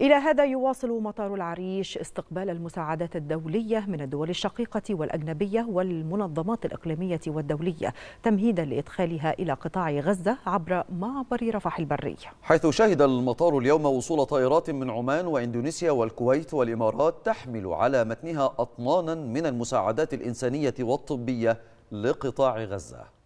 إلى هذا يواصل مطار العريش استقبال المساعدات الدولية من الدول الشقيقة والأجنبية والمنظمات الإقليمية والدولية تمهيدا لإدخالها إلى قطاع غزة عبر معبر رفح البري حيث شهد المطار اليوم وصول طائرات من عمان وإندونيسيا والكويت والإمارات تحمل على متنها أطنانا من المساعدات الإنسانية والطبية لقطاع غزة